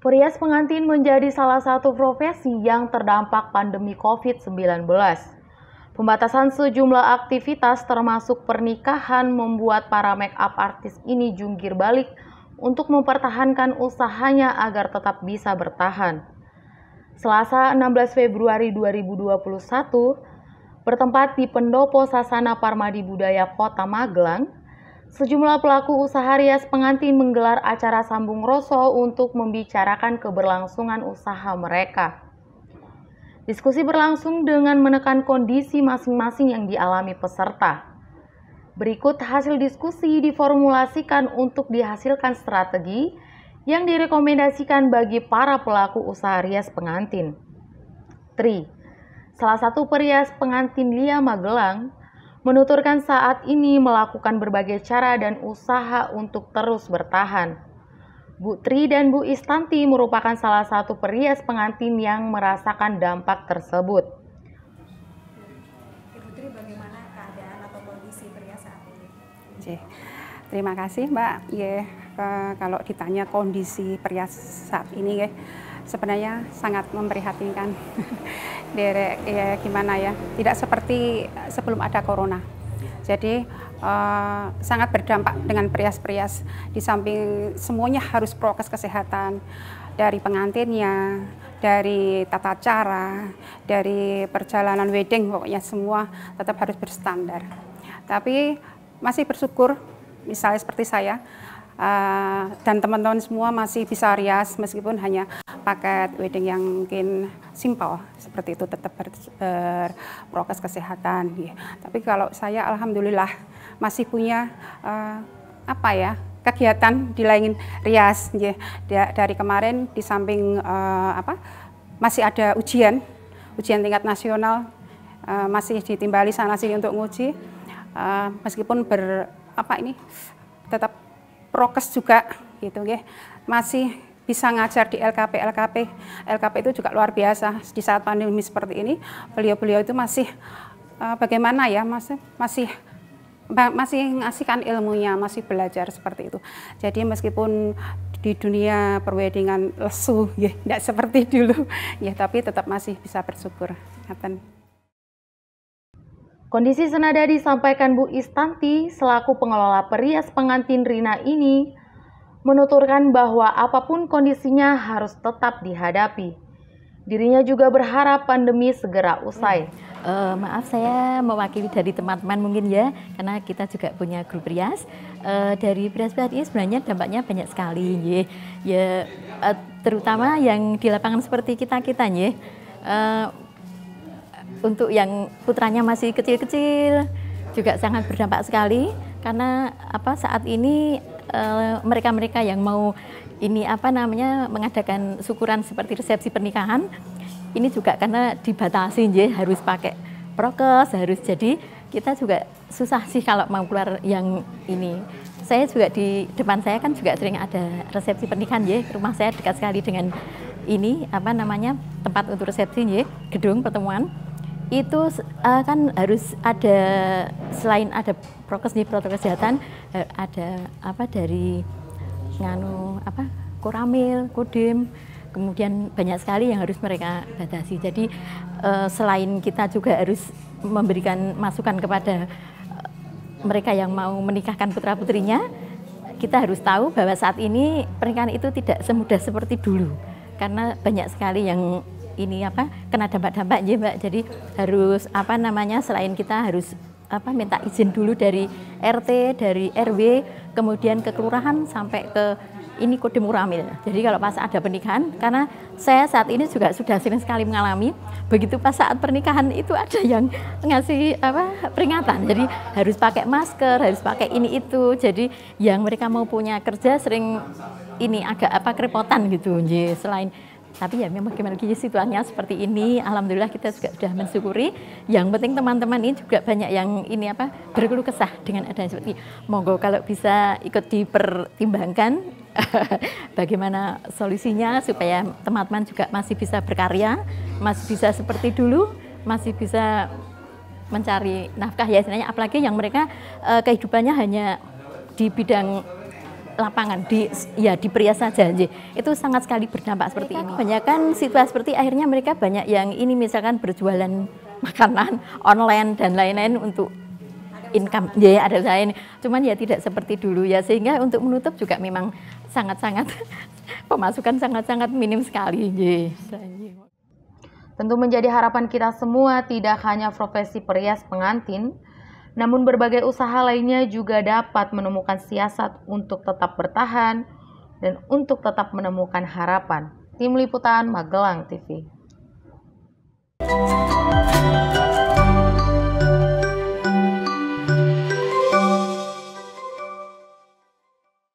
Perias pengantin menjadi salah satu profesi yang terdampak pandemi COVID-19. Pembatasan sejumlah aktivitas termasuk pernikahan membuat para make up artis ini jungkir balik untuk mempertahankan usahanya agar tetap bisa bertahan. Selasa 16 Februari 2021, bertempat di Pendopo Sasana Parmadi Budaya Kota Magelang, Sejumlah pelaku usaha rias pengantin menggelar acara sambung rosol untuk membicarakan keberlangsungan usaha mereka. Diskusi berlangsung dengan menekan kondisi masing-masing yang dialami peserta. Berikut hasil diskusi diformulasikan untuk dihasilkan strategi yang direkomendasikan bagi para pelaku usaha rias pengantin. 3. salah satu perias pengantin Lia Magelang, menuturkan saat ini melakukan berbagai cara dan usaha untuk terus bertahan. Bu Tri dan Bu Istanti merupakan salah satu perias pengantin yang merasakan dampak tersebut. Ibu Tri bagaimana keadaan atau kondisi perias saat ini? Cih. Terima kasih Mbak. Ya, yeah, eh, kalau ditanya kondisi perias saat ini ya, yeah sebenarnya sangat memprihatinkan. Derek, ya gimana ya, tidak seperti sebelum ada corona. Jadi uh, sangat berdampak dengan perias-perias Di samping semuanya harus prokes kesehatan dari pengantinnya, dari tata cara, dari perjalanan wedding, pokoknya semua tetap harus berstandar. Tapi masih bersyukur, misalnya seperti saya, uh, dan teman-teman semua masih bisa rias meskipun hanya paket wedding yang mungkin simpel seperti itu tetap ber, eh, berprokes kesehatan. Ya. Tapi kalau saya alhamdulillah masih punya uh, apa ya kegiatan di lain rias ya. dari kemarin di samping uh, apa masih ada ujian ujian tingkat nasional uh, masih ditimbali sana sini untuk nguji uh, meskipun ber apa ini tetap prokes juga gitu ya masih bisa ngajar di LKP LKP LKP itu juga luar biasa di saat pandemi seperti ini beliau-beliau itu masih uh, bagaimana ya masih masih masih ngasihkan ilmunya, masih belajar seperti itu. Jadi meskipun di dunia perwedingan lesu, ya tidak seperti dulu, ya tapi tetap masih bisa bersyukur. Ngaten. Kondisi senada disampaikan Bu Istanti selaku pengelola perias pengantin Rina ini menuturkan bahwa apapun kondisinya harus tetap dihadapi. Dirinya juga berharap pandemi segera usai. Uh, maaf saya mewakili dari teman-teman mungkin ya, karena kita juga punya grup Rias. Uh, dari Rias ini sebenarnya dampaknya banyak sekali, ya, ya uh, terutama yang di lapangan seperti kita kita, ya. Uh, untuk yang putranya masih kecil-kecil juga sangat berdampak sekali karena apa saat ini Eh, mereka-mereka uh, yang mau ini apa namanya mengadakan syukuran seperti resepsi pernikahan ini juga karena dibatasi ya harus pakai prokes harus jadi kita juga susah sih kalau mau keluar yang ini saya juga di depan saya kan juga sering ada resepsi pernikahan ya rumah saya dekat sekali dengan ini apa namanya tempat untuk resepsi ya gedung pertemuan itu uh, kan harus ada selain ada prokes nih protokol kesehatan eh, ada apa dari nganu apa koramil, kodim, kemudian banyak sekali yang harus mereka batasi. Jadi uh, selain kita juga harus memberikan masukan kepada mereka yang mau menikahkan putra putrinya, kita harus tahu bahwa saat ini pernikahan itu tidak semudah seperti dulu karena banyak sekali yang ini apa kena dampak-dampak ya mbak jadi harus apa namanya selain kita harus apa minta izin dulu dari RT dari RW kemudian ke kelurahan sampai ke ini kode muramil jadi kalau pas ada pernikahan karena saya saat ini juga sudah sering sekali mengalami begitu pas saat pernikahan itu ada yang ngasih apa peringatan jadi harus pakai masker harus pakai ini itu jadi yang mereka mau punya kerja sering ini agak apa kerepotan gitu selain tapi ya memang gimana lagi situasinya seperti ini. Alhamdulillah kita juga sudah mensyukuri. Yang penting teman-teman ini juga banyak yang ini apa berkeluh kesah dengan adanya seperti ini. Monggo kalau bisa ikut dipertimbangkan bagaimana solusinya supaya teman-teman juga masih bisa berkarya, masih bisa seperti dulu, masih bisa mencari nafkah ya sebenarnya apalagi yang mereka eh, kehidupannya hanya di bidang lapangan di ya di pria saja itu sangat sekali berdampak seperti ini. banyak kan situasi seperti akhirnya mereka banyak yang ini misalkan berjualan makanan online dan lain-lain untuk income ya ada lain cuman ya tidak seperti dulu ya sehingga untuk menutup juga memang sangat-sangat pemasukan sangat-sangat minim sekali ya. Tentu menjadi harapan kita semua tidak hanya profesi perias pengantin namun berbagai usaha lainnya juga dapat menemukan siasat untuk tetap bertahan dan untuk tetap menemukan harapan. Tim Liputan Magelang TV.